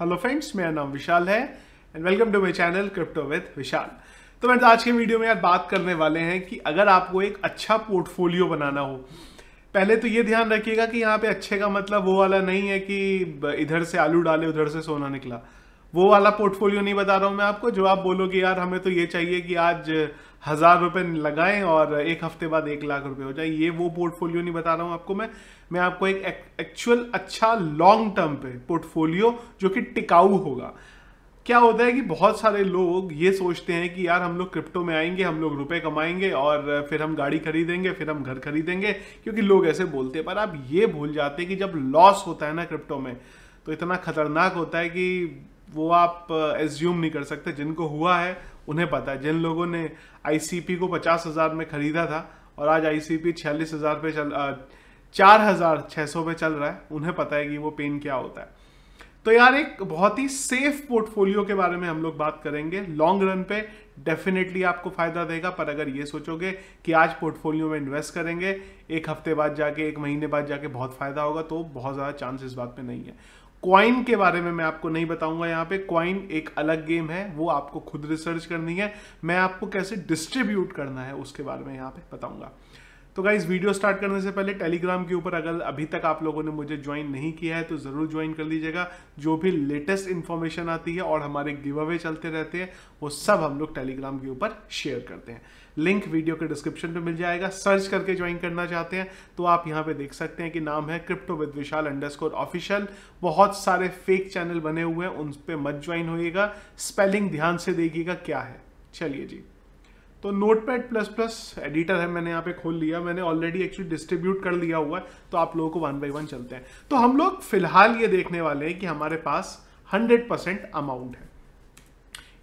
hello friends मेरा नाम विशाल है and welcome to my channel crypto with Vishal तो मैं आज के वीडियो में यार बात करने वाले हैं कि अगर आपको एक अच्छा पोर्टफोलियो बनाना हो पहले तो ये ध्यान रखिएगा कि यहाँ पे अच्छे का मतलब वो वाला नहीं है कि इधर से आलू डाले उधर से सोना निकला वो वाला पोर्टफोलियो नहीं बता रहा हूँ मैं आपको जो आप बोलोगे यार हमें तो ये चाहिए कि आज हज़ार रुपये लगाएं और एक हफ्ते बाद एक लाख रुपए हो जाए ये वो पोर्टफोलियो नहीं बता रहा हूँ आपको मैं मैं आपको एक एक्चुअल अच्छा लॉन्ग टर्म पे पोर्टफोलियो जो कि टिकाऊ होगा क्या होता है कि बहुत सारे लोग ये सोचते हैं कि यार हम लोग क्रिप्टो में आएंगे हम लोग रुपए कमाएंगे और फिर हम गाड़ी खरीदेंगे फिर हम घर खरीदेंगे क्योंकि लोग ऐसे बोलते हैं पर आप ये भूल जाते हैं कि जब लॉस होता है ना क्रिप्टो में तो इतना खतरनाक होता है कि वो आप एज्यूम नहीं कर सकते जिनको हुआ है उन्हें पता है जिन लोगों ने आईसीपी को पचास हज़ार में ख़रीदा था और आज आईसीपी छियालीस हज़ार पे चल चार हज़ार छः सौ पे चल रहा है उन्हें पता है कि वो पेन क्या होता है तो यार एक बहुत ही सेफ पोर्टफोलियो के बारे में हम लोग बात करेंगे लॉन्ग रन पे डेफिनेटली आपको फायदा देगा पर अगर ये सोचोगे कि आज पोर्टफोलियो में इन्वेस्ट करेंगे एक हफ्ते बाद जाके एक महीने बाद जाके बहुत फायदा होगा तो बहुत ज़्यादा चांस इस बात पे नहीं है क्वाइन के बारे में मैं आपको नहीं बताऊंगा यहाँ पे क्वाइन एक अलग गेम है वो आपको खुद रिसर्च करनी है मैं आपको कैसे डिस्ट्रीब्यूट करना है उसके बारे में यहाँ पे बताऊंगा तो गाइज वीडियो स्टार्ट करने से पहले टेलीग्राम के ऊपर अगर अभी तक आप लोगों ने मुझे ज्वाइन नहीं किया है तो ज़रूर ज्वाइन कर लीजिएगा जो भी लेटेस्ट इन्फॉर्मेशन आती है और हमारे गिव अवे चलते रहते हैं वो सब हम लोग टेलीग्राम के ऊपर शेयर करते हैं लिंक वीडियो के डिस्क्रिप्शन में मिल जाएगा सर्च करके ज्वाइन करना चाहते हैं तो आप यहाँ पे देख सकते हैं कि नाम है crypto with Vishal underscore official बहुत सारे फेक चैनल बने हुए हैं उन पर मत ज्वाइन होइएगा स्पेलिंग ध्यान से देखिएगा क्या है चलिए जी तो notepad plus plus editor है मैंने यहाँ पे खोल लिया मैंने ऑलरेडी एक्चुअली डिस्ट्रीब्यूट कर लिया हुआ है तो आप लोगों को वन बाई वन चलते हैं तो हम लोग फिलहाल ये देखने वाले हैं कि हमारे पास हंड्रेड परसेंट अमाउंट है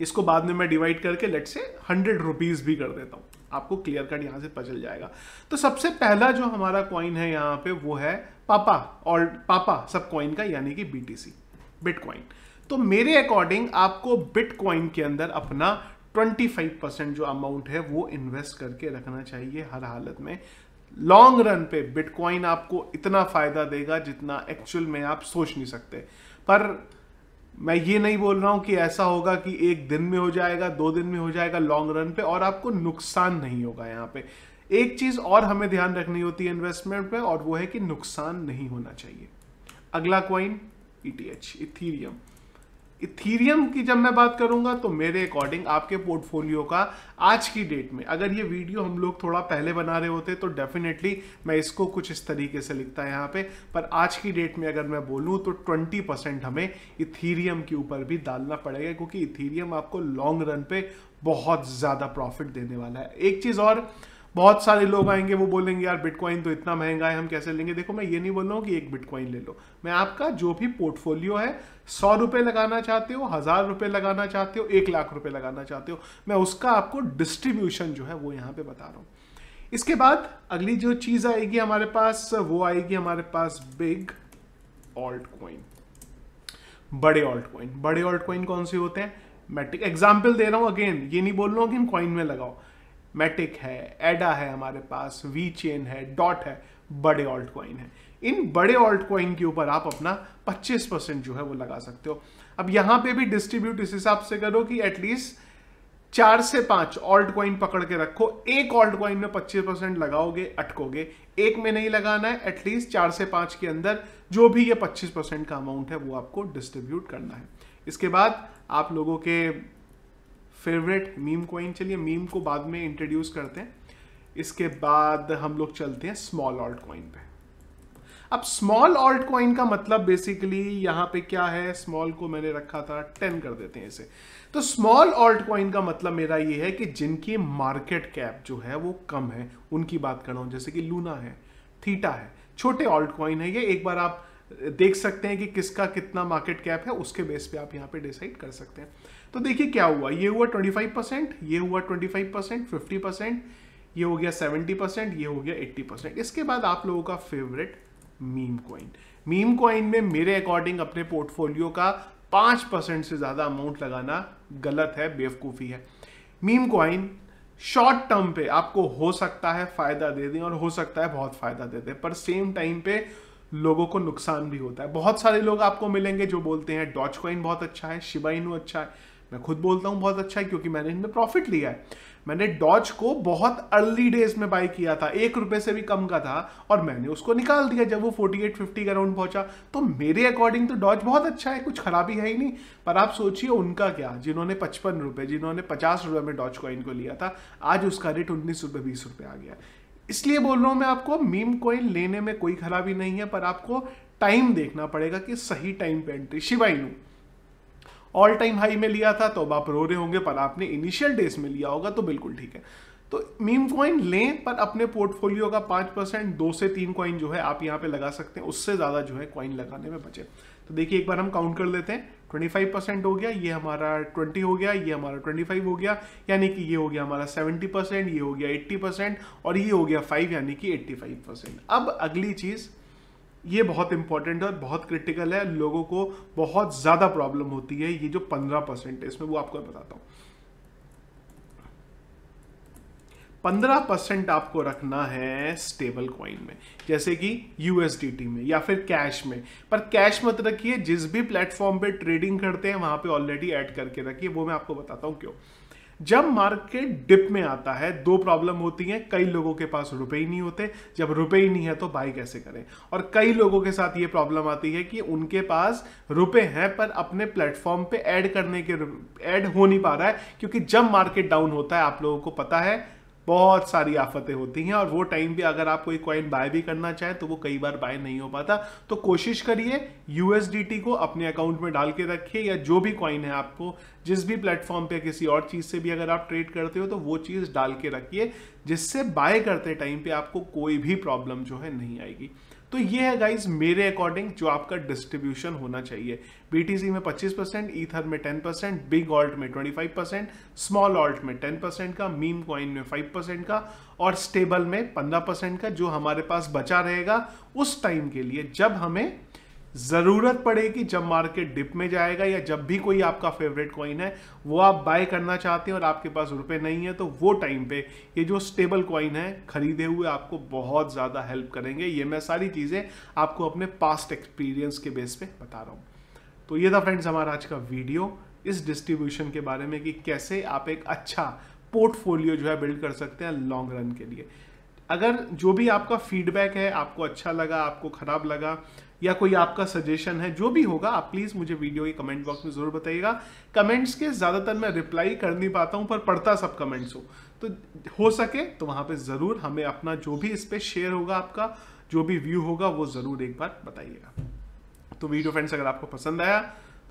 इसको बाद में मैं डिवाइड करके लेट से हंड्रेड रुपीज़ भी कर देता हूँ आपको क्लियर कट यहाँ से पचल जाएगा तो सबसे पहला जो हमारा कॉइन है यहाँ पे वो है पापा और पापा सब कॉइन का यानी कि बीटीसी बिटकॉइन तो मेरे अकॉर्डिंग आपको बिटकॉइन के अंदर अपना 25 परसेंट जो अमाउंट है वो इन्वेस्ट करके रखना चाहिए हर हालत में लॉन्ग रन पे बिटकॉइन आपको इतना फायदा देगा जितना एक्चुअल में आप सोच नहीं सकते पर मैं ये नहीं बोल रहा हूं कि ऐसा होगा कि एक दिन में हो जाएगा दो दिन में हो जाएगा लॉन्ग रन पे और आपको नुकसान नहीं होगा यहाँ पे एक चीज और हमें ध्यान रखनी होती है इन्वेस्टमेंट पे और वो है कि नुकसान नहीं होना चाहिए अगला क्वाइन ईटीएच इथीरियम इथीरियम की जब मैं बात करूंगा तो मेरे अकॉर्डिंग आपके पोर्टफोलियो का आज की डेट में अगर ये वीडियो हम लोग थोड़ा पहले बना रहे होते तो डेफिनेटली मैं इसको कुछ इस तरीके से लिखता है यहाँ पे पर आज की डेट में अगर मैं बोलूँ तो ट्वेंटी परसेंट हमें इथीरियम के ऊपर भी डालना पड़ेगा क्योंकि इथीरियम आपको लॉन्ग रन पे बहुत ज़्यादा प्रॉफिट देने वाला है एक चीज़ और बहुत सारे लोग आएंगे वो बोलेंगे यार बिटकॉइन तो इतना महंगा है हम कैसे लेंगे देखो मैं ये नहीं बोल रहा हूँ कि एक बिटकॉइन ले लो मैं आपका जो भी पोर्टफोलियो है सौ रुपये लगाना चाहते हो हज़ार रुपये लगाना चाहते हो एक लाख रुपये लगाना चाहते हो मैं उसका आपको डिस्ट्रीब्यूशन जो है वो यहाँ पे बता रहा हूँ इसके बाद अगली जो चीज़ आएगी हमारे पास वो आएगी हमारे पास बिग ऑल्ट कॉइन बड़े ऑल्ट कॉइन बड़े ऑल्ट कॉइन कौन से होते हैं मैं एग्जाम्पल दे रहा हूँ अगेन ये नहीं बोल रहा हूँ कि इन कॉइन में लगाओ मैटिक है एडा है हमारे पास वी चेन है डॉट है बड़े ऑल्ट क्वाइन है इन बड़े ऑल्ट क्वाइन के ऊपर आप अपना 25 परसेंट जो है वो लगा सकते हो अब यहाँ पे भी डिस्ट्रीब्यूट इस हिसाब से करो कि एटलीस्ट चार से पांच ऑल्ट क्वाइन पकड़ के रखो एक ऑल्ट क्वाइन में 25 परसेंट लगाओगे अटकोगे एक में नहीं लगाना है एटलीस्ट चार से पांच के अंदर जो भी ये 25 परसेंट का अमाउंट है वो आपको डिस्ट्रीब्यूट करना है इसके बाद आप लोगों के फेवरेट मीम कॉइन चलिए मीम को बाद में इंट्रोड्यूस करते हैं इसके बाद हम लोग चलते हैं स्मॉल ऑल्ट कॉइन पे अब स्मॉल ऑल्ट कॉइन का मतलब बेसिकली यहां पे क्या है स्मॉल को मैंने रखा था टेन कर देते हैं इसे तो स्मॉल ऑल्ट कॉइन का मतलब मेरा ये है कि जिनकी मार्केट कैप जो है वो कम है उनकी बात कर रहा हूं जैसे कि लूना है थीटा है छोटे ऑल्ट कॉइन है ये एक बार आप देख सकते हैं कि किसका कितना मार्केट कैप है उसके बेस पे आप यहाँ पे डिसाइड कर सकते हैं तो देखिए क्या हुआ ये हुआ 25 परसेंट ये हुआ 25 परसेंट फिफ्टी परसेंट ये हो गया 70 परसेंट ये हो गया 80 परसेंट इसके बाद आप लोगों का favourite meme coin meme coin में मेरे अकॉर्डिंग अपने पोर्टफोलियो का पाँच परसेंट से ज़्यादा अमाउंट लगाना गलत है बेवकूफ़ी है मीम कॉइन शॉर्ट टर्म पे आपको हो सकता है फ़ायदा दे दें और हो सकता है बहुत फ़ायदा दे दें पर सेम टाइम पे लोगों को नुकसान भी होता है बहुत सारे लोग आपको मिलेंगे जो बोलते हैं डॉच कॉइन बहुत अच्छा है शिबा इनू अच्छा है मैं खुद बोलता हूँ बहुत अच्छा है क्योंकि मैंने इनमें प्रॉफिट लिया है मैंने डॉच को बहुत अर्ली डेज में बाई किया था एक रुपए से भी कम का था और मैंने उसको निकाल दिया जब वो फोर्टी एट फिफ्टी का राउंड पहुंचा तो मेरे अकॉर्डिंग तो डॉच बहुत अच्छा है कुछ खराबी है ही नहीं पर आप सोचिए उनका क्या जिन्होंने पचपन रुपए जिन्होंने पचास रुपए में डॉच कॉइन को लिया था आज उसका रेट उन्नीस रुपए बीस रुपए आ गया इसलिए बोल रहा हूं मैं आपको मीम कोइन लेने में कोई खराबी नहीं है पर आपको टाइम देखना पड़ेगा कि सही टाइम पे entry Shiba Inu all time high में लिया था तो अब आप रो रहे होंगे पर आपने इनिशियल डेज में लिया होगा तो बिल्कुल ठीक है तो मीम कॉइन लें पर अपने पोर्टफोलियो का पांच परसेंट दो से तीन कॉइन जो है आप यहां पे लगा सकते हैं उससे ज़्यादा जो है कॉइन लगाने में बचे तो देखिए एक बार हम काउंट कर लेते हैं ट्वेंटी फाइव परसेंट हो गया ये हमारा ट्वेंटी हो गया ये हमारा ट्वेंटी फाइव हो गया यानी कि ये हो गया हमारा सेवेंटी परसेंट ये हो गया एट्टी परसेंट और ये हो गया फाइव यानी कि एट्टी फाइव परसेंट अब अगली चीज़ ये बहुत इंपॉर्टेंट है और बहुत क्रिटिकल है लोगों को बहुत ज़्यादा प्रॉब्लम होती है ये जो पंद्रह परसेंट है इसमें वो आपको बताता हूँ पंद्रह परसेंट आपको रखना है स्टेबल कॉइन में जैसे कि यूएसडीटी में या फिर कैश में पर कैश मत रखिए जिस भी प्लेटफॉर्म पे ट्रेडिंग करते हैं वहां पे ऑलरेडी ऐड करके रखिए वो मैं आपको बताता हूं क्यों जब मार्केट डिप में आता है दो प्रॉब्लम होती हैं कई लोगों के पास रुपए ही नहीं होते जब रुपए ही नहीं है तो बाई कैसे करें और कई लोगों के साथ ये प्रॉब्लम आती है कि उनके पास रुपए हैं पर अपने प्लेटफॉर्म पे ऐड करने के ऐड हो नहीं पा रहा है क्योंकि जब मार्केट डाउन होता है आप लोगों को पता है बहुत सारी आफतें होती हैं और वो टाइम भी अगर आप कोई कॉइन बाय भी करना चाहें तो वो कई बार बाय नहीं हो पाता तो कोशिश करिए यूएसडीटी को अपने अकाउंट में डाल के रखिए या जो भी कॉइन है आपको जिस भी प्लेटफॉर्म पे किसी और चीज़ से भी अगर आप ट्रेड करते हो तो वो चीज़ डाल के रखिए जिससे बाय करते टाइम पे आपको कोई भी प्रॉब्लम जो है नहीं आएगी तो ये है गाइज मेरे अकॉर्डिंग जो आपका डिस्ट्रीब्यूशन होना चाहिए बीटीसी में 25 परसेंट ईथर में 10 परसेंट बिग ऑल्ट में 25 परसेंट स्मॉल ऑल्ट में 10 परसेंट का मीम कॉइन में 5 परसेंट का और स्टेबल में 15 परसेंट का जो हमारे पास बचा रहेगा उस टाइम के लिए जब हमें ज़रूरत पड़ेगी जब मार्केट डिप में जाएगा या जब भी कोई आपका फेवरेट कॉइन है वो आप बाय करना चाहते हैं और आपके पास रुपए नहीं है तो वो टाइम पे ये जो स्टेबल कॉइन है खरीदे हुए आपको बहुत ज़्यादा हेल्प करेंगे ये मैं सारी चीज़ें आपको अपने पास्ट एक्सपीरियंस के बेस पे बता रहा हूं तो ये था फ्रेंड्स हमारा आज का वीडियो इस डिस्ट्रीब्यूशन के बारे में कि कैसे आप एक अच्छा पोर्टफोलियो जो है बिल्ड कर सकते हैं लॉन्ग रन के लिए अगर जो भी आपका फीडबैक है आपको अच्छा लगा आपको ख़राब लगा या कोई आपका सजेशन है जो भी होगा आप प्लीज़ मुझे वीडियो के कमेंट बॉक्स में ज़रूर बताइएगा कमेंट्स के ज़्यादातर मैं रिप्लाई कर नहीं पाता हूँ पर पढ़ता सब कमेंट्स हो तो हो सके तो वहां पे ज़रूर हमें अपना जो भी इस पर शेयर होगा आपका जो भी व्यू होगा वो ज़रूर एक बार बताइएगा तो वीडियो फ्रेंड्स अगर आपको पसंद आया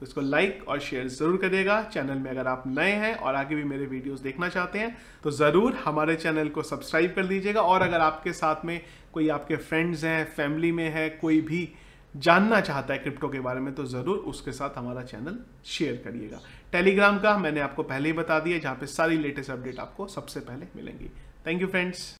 तो इसको लाइक और शेयर ज़रूर करिएगा चैनल में अगर आप नए हैं और आगे भी मेरे वीडियोस देखना चाहते हैं तो ज़रूर हमारे चैनल को सब्सक्राइब कर दीजिएगा और अगर आपके साथ में कोई आपके फ्रेंड्स हैं फैमिली में है कोई भी जानना चाहता है क्रिप्टो के बारे में तो ज़रूर उसके साथ हमारा चैनल शेयर करिएगा टेलीग्राम का मैंने आपको पहले ही बता दिया जहां पे सारी लेटेस्ट अपडेट आपको सबसे पहले मिलेंगी थैंक यू फ्रेंड्स